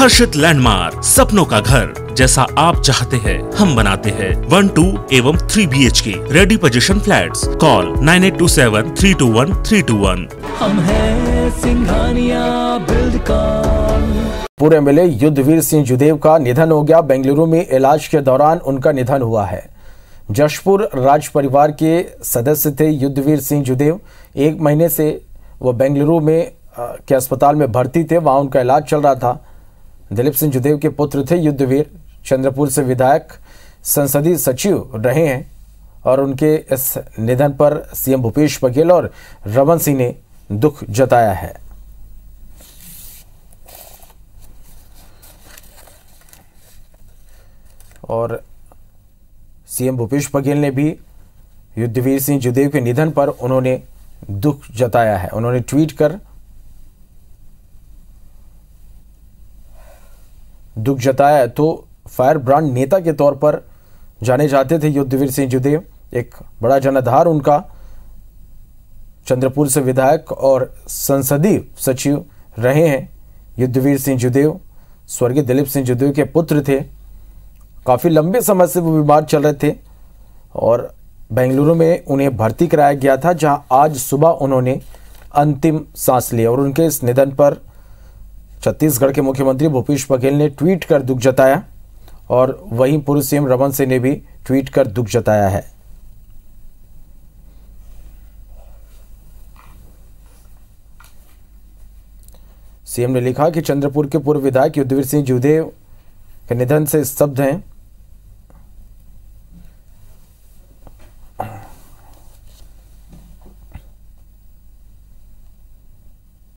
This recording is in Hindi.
हर्षित लैंडमार्क सपनों का घर जैसा आप चाहते हैं हम बनाते हैं वन टू एवं three B H K ready possession flat call nine eight two seven three two one three two one हम है सिंघानिया पूर्व एमएलए युद्धवीर सिंह जुदेव का निधन हो गया बेंगलुरु में इलाज के दौरान उनका निधन हुआ है जशपुर राज परिवार के सदस्य थे युद्धवीर सिंह जुदेव एक महीने से वो बेंगलुरु में के अस्पताल में भर्ती थे वहां उनका इलाज चल रहा था दिलीप सिंह जुदेव के पुत्र थे युद्धवीर चंद्रपुर से विधायक संसदीय सचिव रहे हैं और उनके इस निधन पर सीएम भूपेश बघेल और रमन सिंह ने दुख जताया है और सीएम भूपेश बघेल ने भी युद्धवीर सिंह जुदेव के निधन पर उन्होंने दुख जताया है उन्होंने ट्वीट कर दुख जताया तो फायर ब्रांड नेता के तौर पर जाने जाते थे युद्धवीर सिंह जुदेव एक बड़ा जनाधार उनका चंद्रपुर से विधायक और संसदीय सचिव रहे हैं युद्धवीर सिंह जुदेव स्वर्गीय दिलीप सिंह जुदेव के पुत्र थे काफ़ी लंबे समय से वो बीमार चल रहे थे और बेंगलुरु में उन्हें भर्ती कराया गया था जहां आज सुबह उन्होंने अंतिम सांस ली और उनके इस निधन पर छत्तीसगढ़ के मुख्यमंत्री भूपेश बघेल ने ट्वीट कर दुख जताया और वहीं पूर्व सीएम रमन सिंह ने भी ट्वीट कर दुख जताया है सीएम ने लिखा कि चंद्रपुर के पूर्व विधायक युद्धवीर सिंह जुदेव के निधन से स्तब्ध हैं